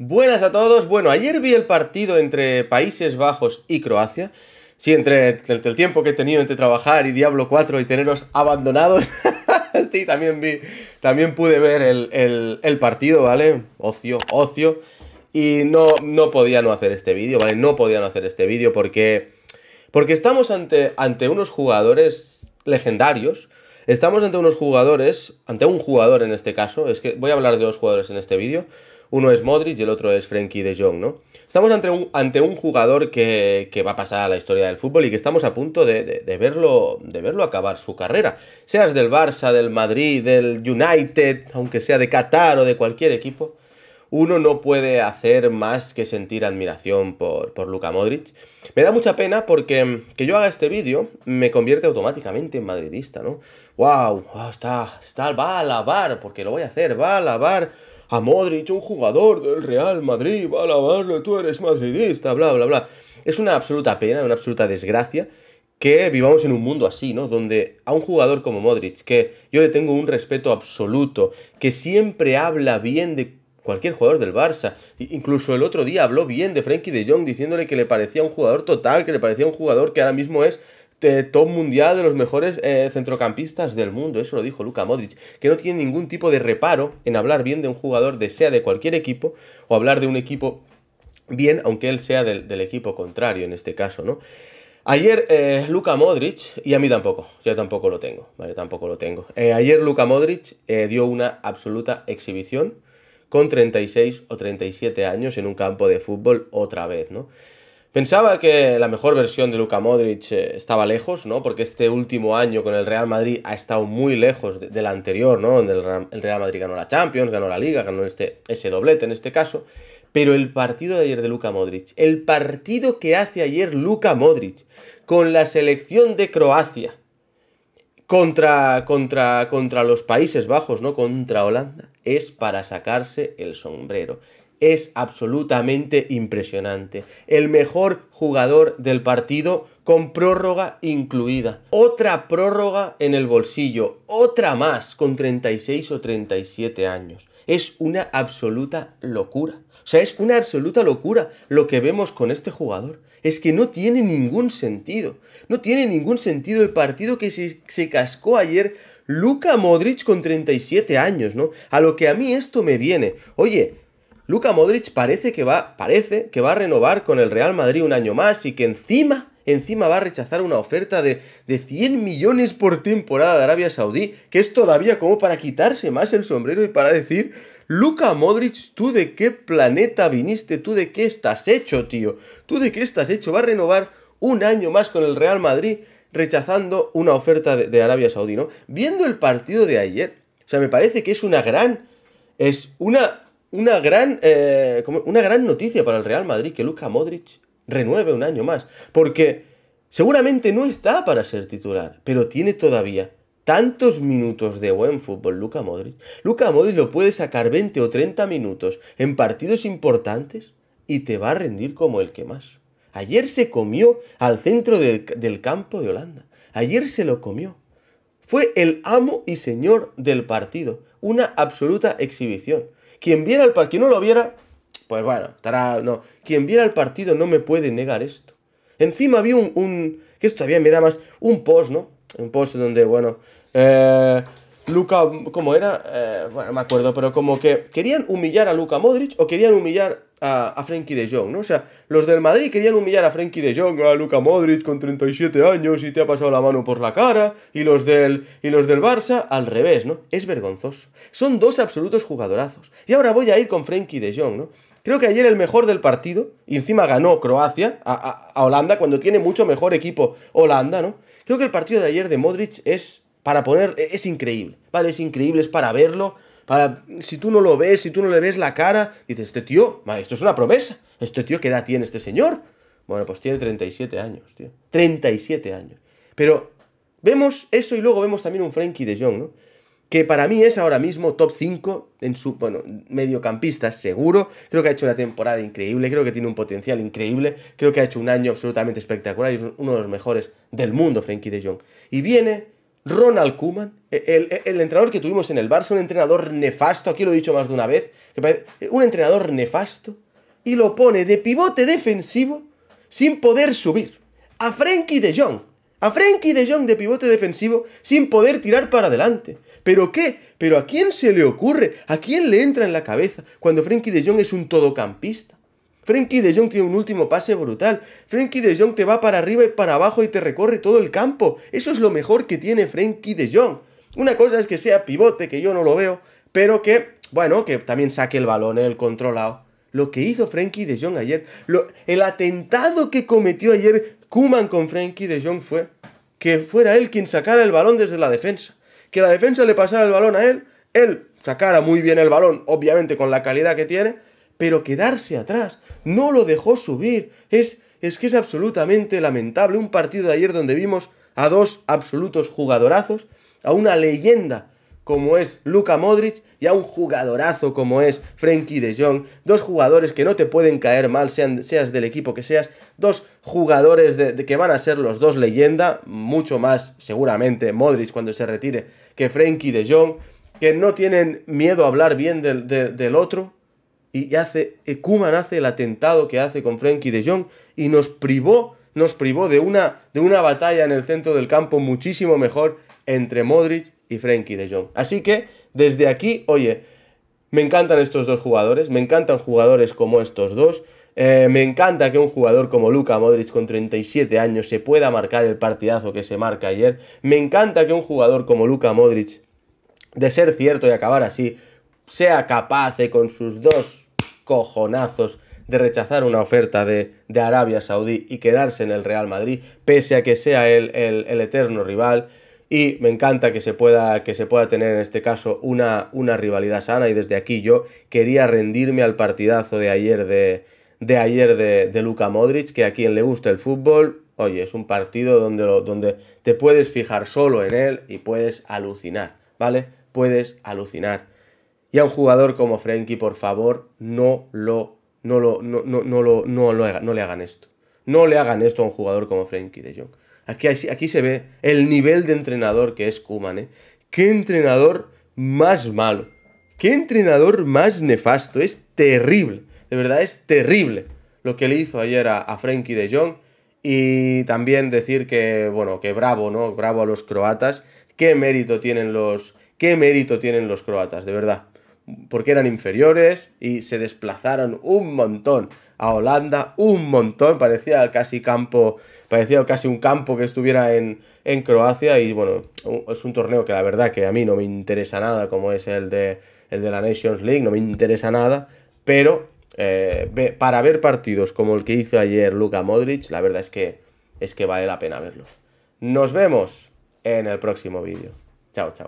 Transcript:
Buenas a todos. Bueno, ayer vi el partido entre Países Bajos y Croacia. Sí, entre, el tiempo que he tenido entre trabajar y Diablo 4 y teneros abandonados. sí, también vi. También pude ver el, partido, ¿vale? Ocio, ocio. Y no, no podía no hacer este vídeo, ¿vale? No podía no hacer este vídeo porque. Porque estamos ante, ante unos jugadores legendarios. Estamos ante unos jugadores. Ante un jugador en este caso. Es que voy a hablar de dos jugadores en este vídeo uno es Modric y el otro es Frenkie de Jong, ¿no? Estamos ante un, ante un jugador que, va a pasar a la historia del fútbol y que estamos a punto de, verlo, de verlo acabar su carrera. Seas del Barça, del Madrid, del United, aunque sea de Qatar o de cualquier equipo, uno no puede hacer más que sentir admiración por, por Luka Modric. Me da mucha pena porque que yo haga este vídeo me convierte automáticamente en madridista, ¿no? ¡Wow! está, está, va a lavar, porque lo voy a hacer, va a lavar a Modric, un jugador del Real Madrid, va a lavarlo, tú eres madridista, bla, bla, bla. Es una absoluta pena, una absoluta desgracia que vivamos en un mundo así, ¿no? Donde a un jugador como Modric, que yo le tengo un respeto absoluto, que siempre habla bien de cualquier jugador del Barça, incluso el otro día habló bien de Frenkie de Jong diciéndole que le parecía un jugador total, que le parecía un jugador que ahora mismo es de top mundial de los mejores eh, centrocampistas del mundo. Eso lo dijo Luka Modric, que no tiene ningún tipo de reparo en hablar bien de un jugador, de sea de cualquier equipo, o hablar de un equipo bien, aunque él sea del, equipo contrario en este caso, ¿no? Ayer eh, Luka Modric, y a mí tampoco, yo tampoco lo tengo, yo tampoco lo tengo. Eh, ayer Luka Modric dio una absoluta exhibición con 36 o 37 años en un campo de fútbol otra vez, ¿no? Pensaba que la mejor versión de Luka Modric eh, estaba lejos, ¿no? Porque este último año con el Real Madrid ha estado muy lejos del anterior, ¿no? Donde el Real Madrid ganó la Champions, ganó la Liga, ganó este, ese doblete en este caso. Pero el partido de ayer de Luka Modric, el partido que hace ayer Luka Modric con la selección de Croacia contra, contra, contra los Países Bajos, ¿no? Contra Holanda, es para sacarse el sombrero es absolutamente impresionante. El mejor jugador del partido con prórroga incluida. Otra prórroga en el bolsillo, otra más con 36 o 37 años. Es una absoluta locura. O sea, es una absoluta locura lo que vemos con este jugador. Es que no tiene ningún sentido. No tiene ningún sentido el partido que se, se cascó ayer Luca Modric con 37 años, ¿no? A lo que a mí esto me viene. Oye, Luka Modric parece que va, parece que va a renovar con el Real Madrid un año más y que encima, encima va a rechazar una oferta de, 100 millones por temporada de Arabia Saudí, que es todavía como para quitarse más el sombrero y para decir, Luka Modric, ¿tú de qué planeta viniste? ¿Tú de qué estás hecho, tío? ¿Tú de qué estás hecho? Va a renovar un año más con el Real Madrid rechazando una oferta de, de Arabia Saudí, ¿no? Viendo el partido de ayer, o sea, me parece que es una gran... Es una eh, una gran, noticia para el Real Madrid que Luka Modric renueve un año más. Porque seguramente no está para ser titular, pero tiene todavía tantos minutos de buen fútbol Luka Modric. Luka Modric lo puede sacar 20 o 30 minutos en partidos importantes y te va a rendir como el que más. Ayer se comió al centro del campo de Holanda. Ayer se lo comió. Fue el amo y señor del partido. Una absoluta exhibición. Quien, viera el partido, no lo viera, pues bueno, estará. No. Quien viera el partido no me puede negar esto. Encima vi un. que esto todavía me da más. Un post, ¿no? Un post donde, bueno. Eh, Luca, ¿cómo era? Eh, bueno, me acuerdo, pero como que querían humillar a Luca Modric o querían humillar a, Frenkie de Jong, ¿no? O sea, los del Madrid querían humillar a Frenkie de Jong, a Luca Modric con 37 años y te ha pasado la mano por la cara, y los del, y los del Barça al revés, ¿no? Es vergonzoso. Son dos absolutos jugadorazos. Y ahora voy a ir con Frenkie de Jong, ¿no? Creo que ayer el mejor del partido, y encima ganó Croacia a, a Holanda cuando tiene mucho mejor equipo Holanda, ¿no? Creo que el partido de ayer de Modric es para poner, es increíble, ¿vale? Es increíble, es para verlo, si tú no lo ves, si tú no le ves la cara, dices, este tío, esto es una promesa, este tío, ¿qué edad tiene este señor? Bueno, pues tiene 37 años, tío, 37 años. Pero vemos eso y luego vemos también un Frankie de Jong, ¿no? Que para mí es ahora mismo top 5 en su, bueno, mediocampista seguro. Creo que ha hecho una temporada increíble, creo que tiene un potencial increíble, creo que ha hecho un año absolutamente espectacular y es uno de los mejores del mundo, Frankie de Jong. Y viene Ronald Kuman, e-, e-, el, entrenador que tuvimos en el Barça, un entrenador nefasto, aquí lo he dicho más de una vez, un entrenador nefasto, y lo pone de pivote defensivo sin poder subir. A Frenkie de Jong, a Frenkie de Jong de pivote defensivo sin poder tirar para adelante. ¿Pero qué? ¿Pero a quién se le ocurre? ¿A quién le entra en la cabeza cuando Frenkie de Jong es un todocampista? Frenkie de Jong tiene un último pase brutal. Frankie de Jong te va para arriba y para abajo y te recorre todo el campo. Eso es lo mejor que tiene Frankie de Jong. Una cosa es que sea pivote, que yo no lo veo, pero que, bueno, que también saque el balón, el controlado. Lo que hizo Frankie de Jong ayer, el atentado que cometió ayer Kuman con Frankie de Jong fue que fuera él quien sacara el balón desde la defensa. Que la defensa le pasara el balón a él, él sacara muy bien el balón, obviamente con la calidad que tiene, pero quedarse atrás, no lo dejó subir, es, es que es absolutamente lamentable un partido de ayer donde vimos a dos absolutos jugadorazos, a una leyenda como es Luka Modric y a un jugadorazo como es Frenkie de Jong, dos jugadores que no te pueden caer mal, sean, seas del equipo que seas, dos jugadores de, que van a ser los dos leyenda, mucho más seguramente Modric cuando se retire que Frenkie de Jong, que no tienen miedo a hablar bien del, del otro, y hace, eh, Kuman hace el atentado que hace con Frenkie de Jong y nos privó, nos privó de una, de una batalla en el centro del campo muchísimo mejor entre Modric y Frenkie de Jong. Así que desde aquí, oye, me encantan estos dos jugadores, me encantan jugadores como estos dos. Eh, me encanta que un jugador como Luka Modric con 37 años se pueda marcar el partidazo que se marca ayer. Me encanta que un jugador como Luka Modric, de ser cierto y acabar así, sea capaz de con sus dos cojonazos de rechazar una oferta de, Arabia Saudí y quedarse en el Real Madrid, pese a que sea el, el, eterno rival. Y me encanta que se pueda, que se pueda tener en este caso una, rivalidad sana. Y desde aquí yo quería rendirme al partidazo de ayer de, de ayer de, Luka Modric, que a quien le gusta el fútbol, oye, es un partido donde, donde te puedes fijar solo en él y puedes alucinar, ¿vale? Puedes alucinar. Y a un jugador como Frenkie, por favor, no lo, no lo, no, no, lo, no, le hagan esto. No le hagan esto a un jugador como Frenkie de Jong. Aquí, aquí se ve el nivel de entrenador que es Kuman, ¿eh? Qué entrenador más malo. Qué entrenador más nefasto. Es terrible. De verdad, es terrible lo que le hizo ayer a, a Frenkie de Jong. Y también decir que, bueno, que bravo, ¿no? Bravo a los croatas. Qué mérito tienen los, qué mérito tienen los croatas, de verdad porque eran inferiores y se desplazaron un montón a Holanda, un montón, parecía casi campo, parecía casi un campo que estuviera en, Croacia y bueno, es un torneo que la verdad que a mí no me interesa nada como es el de, de la Nations League, no me interesa nada, pero eh, para ver partidos como el que hizo ayer Luka Modric, la verdad es que, es que vale la pena verlo. Nos vemos en el próximo vídeo. Chao, chao.